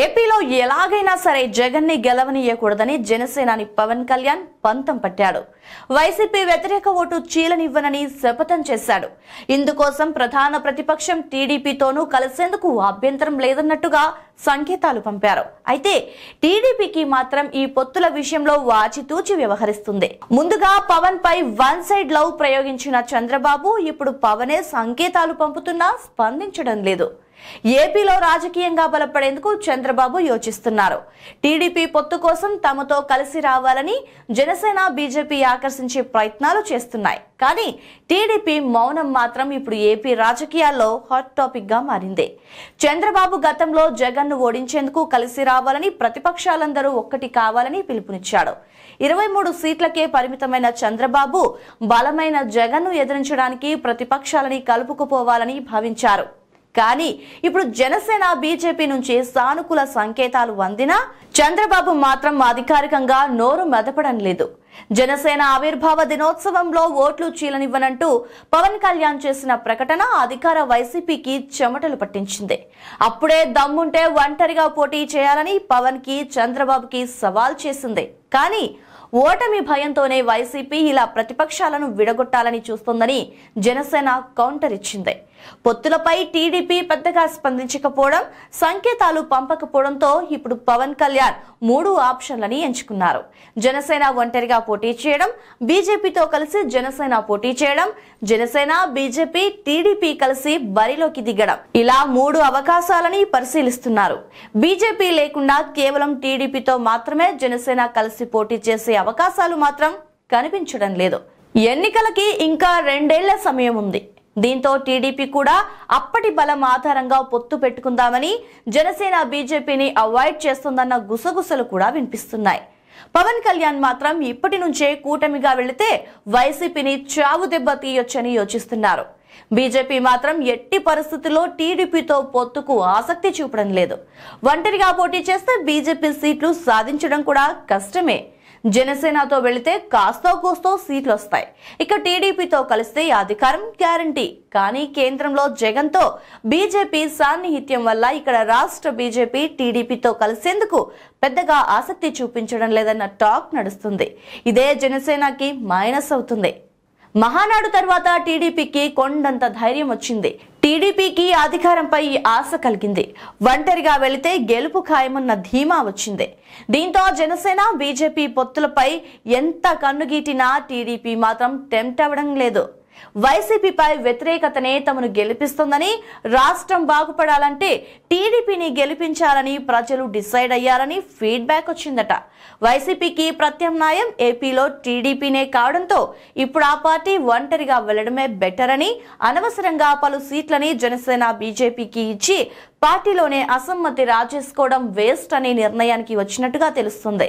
ఏపీలో ఎలాగైనా సరే జగన్ ని గెలవనీయకూడదని జనసేనాని పవన్ కళ్యాణ్ పంతం పట్టాడు వైసీపీ వ్యతిరేక ఓటు చీలనివ్వనని శపథం చేశాడు ఇందుకోసం ప్రధాన ప్రతిపక్షం టీడీపీతోనూ కలిసేందుకు అభ్యంతరం లేదన్నట్టుగా సంకేతాలు పంపారు అయితే టీడీపీకి మాత్రం ఈ పొత్తుల విషయంలో వాచితూచి వ్యవహరిస్తుంది ముందుగా పవన్ పై వన్ సైడ్ లవ్ ప్రయోగించిన చంద్రబాబు ఇప్పుడు పవనే సంకేతాలు పంపుతున్నా స్పందించడం లేదు ఏపీలో రాజకీయంగా బలపడేందుకు చంద్రబాబు యోచిస్తున్నారు టీడీపీ పొత్తు కోసం తమతో కలిసి రావాలని జనసేన బీజేపీ ఆకర్షించే ప్రయత్నాలు చేస్తున్నాయి కానీ టీడీపీ మౌనం మాత్రం ఇప్పుడు ఏపీ రాజకీయాల్లో హాట్ టాపిక్ గా మారింది చంద్రబాబు గతంలో జగన్ ను ఓడించేందుకు కలిసి రావాలని ప్రతిపక్షాలందరూ ఒక్కటి కావాలని పిలుపునిచ్చాడు ఇరవై మూడు సీట్లకే పరిమితమైన చంద్రబాబు బలమైన జగన్ ను ఎదిరించడానికి ప్రతిపక్షాలని కలుపుకుపోవాలని భావించారు కానీ ఇప్పుడు జనసేన బీజేపీ నుంచి సానుకూల సంకేతాలు అందినా చంద్రబాబు మాత్రం అధికారికంగా నోరు మెదపడం లేదు జనసేన ఆవిర్భావ దినోత్సవంలో ఓట్లు చీలనివ్వనంటూ పవన్ కళ్యాణ్ చేసిన ప్రకటన అధికార వైసీపీకి చెమటలు పట్టించింది అప్పుడే దమ్ముంటే ఒంటరిగా పోటీ చేయాలని పవన్ కి చంద్రబాబుకి సవాల్ చేసింది కానీ ఓటమి భయంతోనే వైసీపీ ఇలా ప్రతిపక్షాలను విడగొట్టాలని చూస్తోందని జనసేన కౌంటర్ ఇచ్చింది పొత్తులపై టీడీపీ పెద్దగా స్పందించకపోవడం సంకేతాలు పంపకపోవడంతో ఇప్పుడు పవన్ కళ్యాణ్ మూడు ఆప్షన్లని ఎంచుకున్నారు జనసేన ఒంటరిగా పోటీ చేయడం బీజేపీతో కలిసి జనసేన పోటీ చేయడం జనసేన బీజేపీ టీడీపీ కలిసి బరిలోకి దిగడం ఇలా మూడు అవకాశాలని పరిశీలిస్తున్నారు బీజేపీ లేకుండా కేవలం టీడీపీతో మాత్రమే జనసేన కలిసి పోటీ చేసే అవకాశాలు మాత్రం కనిపించడం లేదు ఎన్నికలకి ఇంకా రెండేళ్ల సమయం ఉంది దీంతో టీడీపీ కూడా అప్పటి బలం ఆధారంగా పొత్తు పెట్టుకుందామని జనసేన బీజేపీని అవాయిడ్ చేస్తుందన్న గుసగుసలు కూడా వినిపిస్తున్నాయి పవన్ కళ్యాణ్ మాత్రం ఇప్పటి నుంచే కూటమిగా వెళితే వైసీపీని చావు దెబ్బ తీయొచ్చని యోచిస్తున్నారు బీజేపీ మాత్రం ఎట్టి పరిస్థితుల్లో టీడీపీతో పొత్తుకు ఆసక్తి చూపడం లేదు ఒంటరిగా పోటీ చేస్తే బీజేపీ సీట్లు సాధించడం కూడా కష్టమే జనసేనతో వెళితే కాస్తో కూస్తో సీట్లు వస్తాయి ఇక టీడీపీతో కలిస్తే అధికారం గ్యారంటీ కానీ కేంద్రంలో జగన్తో బీజేపీ సాన్నిహిత్యం వల్ల ఇక్కడ రాష్ట్ర బీజేపీ టీడీపీతో కలిసేందుకు పెద్దగా ఆసక్తి చూపించడం లేదన్న టాక్ నడుస్తుంది ఇదే జనసేనకి మైనస్ అవుతుంది మహానాడు తర్వాత టీడీపీకి కొండంత ధైర్యం వచ్చింది టీడీపీకి అధికారంపై ఆశ కలిగింది ఒంటరిగా వెళితే గెలుపు ఖాయమున్న ధీమా వచ్చింది దీంతో జనసేన బీజేపీ పొత్తులపై ఎంత కన్నుగీటినా టీడీపీ మాత్రం టెంప్ట్ అవ్వడం లేదు వైసీపీపై వ్యతిరేకతనే తమను గెలిపిస్తుందని రాష్ట్రం బాగుపడాలంటే టీడీపీని గెలిపించాలని ప్రజలు డిసైడ్ అయ్యారని ఫీడ్బ్యాక్ వచ్చిందట వైసీపీకి ప్రత్యామ్నాయం ఏపీలో టీడీపీనే కావడంతో ఇప్పుడు ఆ పార్టీ ఒంటరిగా వెళ్లడమే బెటర్ అని అనవసరంగా పలు సీట్లని జనసేన బీజేపీకి ఇచ్చి పార్టీలోనే అసమ్మతి రాజేసుకోవడం వేస్ట్ అనే నిర్ణయానికి వచ్చినట్టుగా తెలుస్తుంది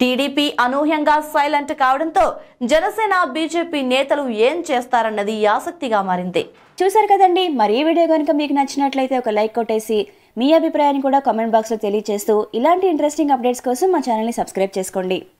టీడీపీ అనూహ్యంగా సైలెంట్ కావడంతో జనసేన బీజేపీ నేతలు ఏం చేస్తారన్నది ఆసక్తిగా మారింది చూశారు కదండి మరి వీడియో కనుక మీకు నచ్చినట్లయితే ఒక లైక్ కొట్టేసి మీ అభిప్రాయాన్ని కూడా కామెంట్ బాక్స్లో తెలియజేస్తూ ఇలాంటి ఇంట్రెస్టింగ్ అప్డేట్స్ కోసం మా ఛానల్ని సబ్స్క్రైబ్ చేసుకోండి